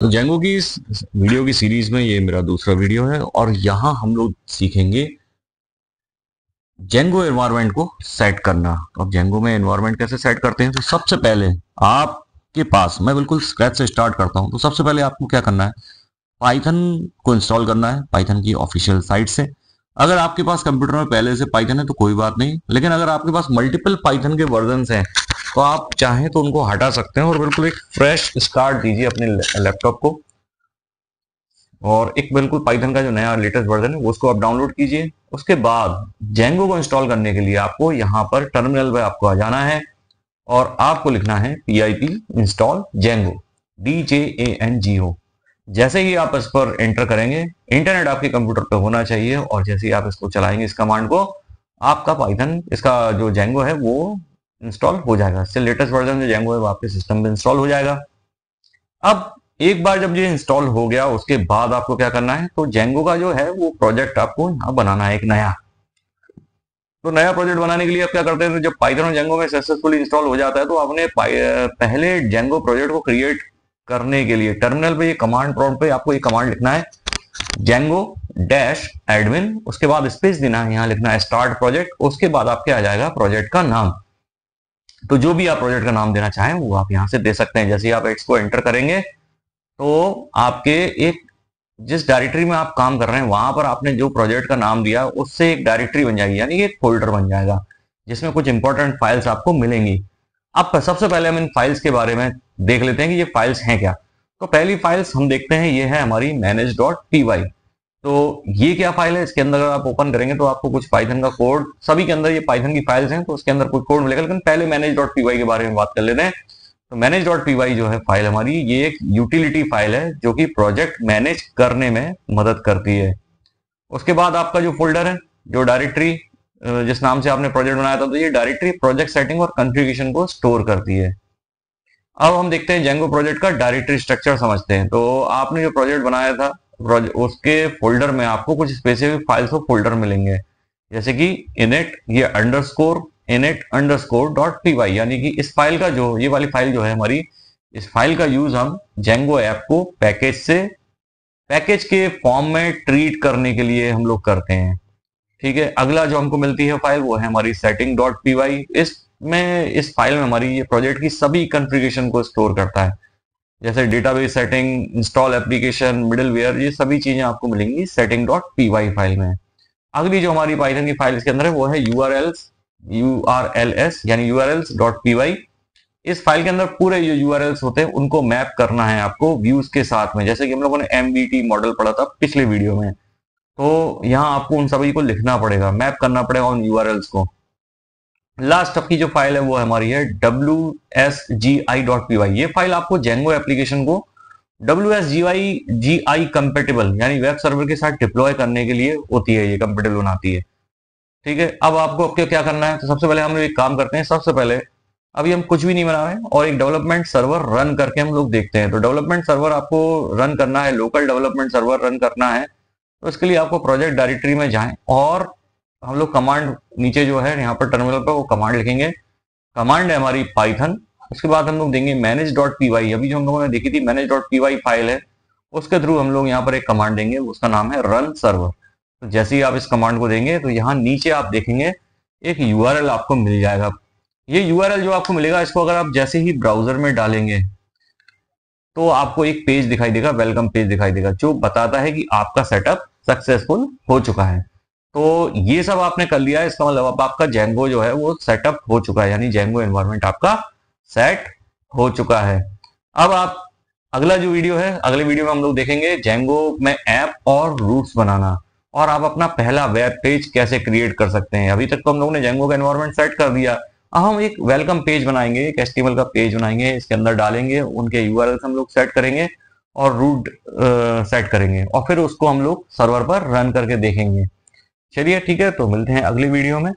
तो जेंगो की इस वीडियो की सीरीज में ये मेरा दूसरा वीडियो है और यहां हम लोग सीखेंगे जेंगो एनवायरमेंट को सेट करना तो अब जेंगो में एनवायरमेंट कैसे सेट करते हैं तो सबसे पहले आपके पास मैं बिल्कुल स्क्रैच से स्टार्ट करता हूं तो सबसे पहले आपको क्या करना है पाइथन को इंस्टॉल करना है पाइथन की ऑफिशियल साइट से अगर आपके पास कंप्यूटर में पहले से पाइथन है तो कोई बात नहीं लेकिन अगर आपके पास मल्टीपल पाइथन के वर्जन हैं तो आप चाहें तो उनको हटा सकते हैं और बिल्कुल एक फ्रेश स्टार्ट दीजिए अपने लैपटॉप को और एक बिल्कुल पाइथन का जो नया लेटेस्ट वर्जन है उसको आप डाउनलोड कीजिए उसके बाद जेंगो को इंस्टॉल करने के लिए आपको यहाँ पर टर्मिनल पर आपको आ जाना है और आपको लिखना है P I P install Django D J A N G O जैसे ही आप इस पर एंटर करेंगे इंटरनेट आपके कंप्यूटर पर होना चाहिए और जैसे ही आप इसको चलाएंगे इस कमांड को आपका पाइथन इसका जो जेंगो है वो इंस्टॉल हो जाएगा इससे लेटेस्ट वर्जन जो जेंगो है वो आपके सिस्टम में इंस्टॉल हो जाएगा अब एक बार जब ये इंस्टॉल हो गया उसके बाद आपको क्या करना है तो जेंगो का जो है वो प्रोजेक्ट आपको यहाँ बनाना है एक नया तो नया प्रोजेक्ट बनाने के लिए आप क्या करते हैं तो जब पाइथन और जेंगो में सक्सेसफुली इंस्टॉल हो जाता है तो आपने पहले जेंगो प्रोजेक्ट को क्रिएट करने के लिए टर्मिनल पे ये कमांड प्रॉम्प्ट पे आपको ये कमांड लिखना है जेंगो डैश एडमिन उसके बाद स्पेस देना है यहाँ लिखना है स्टार्ट प्रोजेक्ट उसके बाद आपके आ जाएगा प्रोजेक्ट का नाम तो जो भी आप प्रोजेक्ट का नाम देना चाहें वो आप यहां से दे सकते हैं जैसे आप एक्स को एंटर करेंगे तो आपके एक जिस डायरेक्टरी में आप काम कर रहे हैं वहां पर आपने जो प्रोजेक्ट का नाम दिया उससे एक डायरेक्टरी बन जाएगी यानी एक फोल्डर बन जाएगा जिसमें कुछ इंपॉर्टेंट फाइल्स आपको मिलेंगी अब सबसे पहले हम इन फाइल्स के बारे में देख लेते हैं कि ये फाइल्स हैं क्या तो पहली फाइल्स हम देखते हैं ये है हमारी मैनेज डॉट पी वाई तो ये क्या फाइल है इसके अंदर अगर आप ओपन करेंगे तो आपको कुछ पाइथन का कोड सभी के अंदर ये पाइथन की फाइल्स हैं तो उसके अंदर कोई कोड मिलेगा लेकिन पहले मैनेज डॉट पीवाई के बारे में बात कर लेते हैं तो मैनेज डॉट पीवाई जो है फाइल हमारी ये एक यूटिलिटी फाइल है जो कि प्रोजेक्ट मैनेज करने में मदद करती है उसके बाद आपका जो फोल्डर है जो डायरेक्टरी जिस नाम से आपने प्रोजेक्ट बनाया था तो ये डायरेक्टरी प्रोजेक्ट सेटिंग और कंट्रीब्यूशन को स्टोर करती है अब हम देखते हैं जेंगो प्रोजेक्ट का डायरेक्टरी स्ट्रक्चर समझते हैं तो आपने जो प्रोजेक्ट बनाया था उसके फोल्डर में आपको कुछ स्पेसिफिक फाइल्स और फोल्डर मिलेंगे जैसे कि इनेट ये underscore init underscore dot P Y यानी कि इस फाइल का जो ये वाली फाइल जो है हमारी इस फाइल का यूज हम जेंगो ऐप को पैकेज से पैकेज के फॉर्म में ट्रीट करने के लिए हम लोग करते हैं ठीक है अगला जो हमको मिलती है फाइल वो है हमारी सेटिंग डॉट पी वाई इसमें इस फाइल में हमारी ये प्रोजेक्ट की सभी कंफ्रिगेशन को स्टोर करता है जैसे database setting install application middleware ये सभी चीजें आपको मिलेंगी setting dot P Y file में अगली जो हमारी पाइथन की फाइल के अंदर है वो है U R Ls U R L S यानी U R Ls dot P Y इस फाइल के अंदर पूरे जो यू आर एल्स होते हैं उनको मैप करना है आपको व्यूज के साथ में जैसे कि हम लोगों ने एम बी टी मॉडल पढ़ा था पिछले वीडियो में तो यहाँ आपको उन सभी को लिखना पड़ेगा मैप करना पड़ेगा उन यू आर एल्स को लास्ट आपकी जो फाइल है वो हमारी है W S G I dot P Y ये फाइल आपको जेंगो एप्लीकेशन को W S G I G I compatible यानी वेब सर्वर के साथ डिप्लॉय करने के लिए होती है ये कंपेटेबल बनाती है ठीक है अब आपको अब क्या करना है तो सबसे पहले हम लोग एक काम करते हैं सबसे पहले अभी हम कुछ भी नहीं बना रहे हैं और एक डेवलपमेंट सर्वर रन करके हम लोग देखते हैं तो डेवलपमेंट सर्वर आपको रन करना है लोकल डेवलपमेंट सर्वर रन करना है तो इसके लिए आपको प्रोजेक्ट डायरेक्टरी में जाएं और हम लोग कमांड नीचे जो है यहाँ पर टर्मिनल पर वो कमांड लिखेंगे कमांड है हमारी पाइथन उसके बाद हम लोग देंगे मैनेज डॉट पी वाई अभी जो हम लोगों ने देखी थी manage dot P Y file है उसके थ्रू हम लोग यहाँ पर एक कमांड देंगे उसका नाम है रन सर्वर तो जैसे ही आप इस कमांड को देंगे तो यहाँ नीचे आप देखेंगे एक यू आपको मिल जाएगा ये यू जो आपको मिलेगा इसको अगर आप जैसे ही ब्राउजर में डालेंगे तो आपको एक पेज दिखाई देगा वेलकम पेज दिखाई देगा जो बताता है कि आपका सेटअप सक्सेसफुल हो चुका है तो ये सब आपने कर लिया इसका मतलब अब आपका जेंगो जो है वो सेटअप हो चुका है यानी जेंगो एनवायरमेंट आपका सेट हो चुका है अब आप अगला जो वीडियो है अगले वीडियो में हम लोग देखेंगे जेंगो में ऐप और रूट्स बनाना और आप अपना पहला वेब पेज कैसे क्रिएट कर सकते हैं अभी तक तो हम लोगों ने जेंगो का एनवायरमेंट सेट कर दिया अब हम एक वेलकम पेज बनाएंगे एक एस्टिमल का पेज बनाएंगे इसके अंदर डालेंगे उनके यू हम लोग सेट करेंगे और रूट सेट करेंगे और फिर उसको हम लोग सर्वर पर रन करके देखेंगे चलिए ठीक है तो मिलते हैं अगली वीडियो में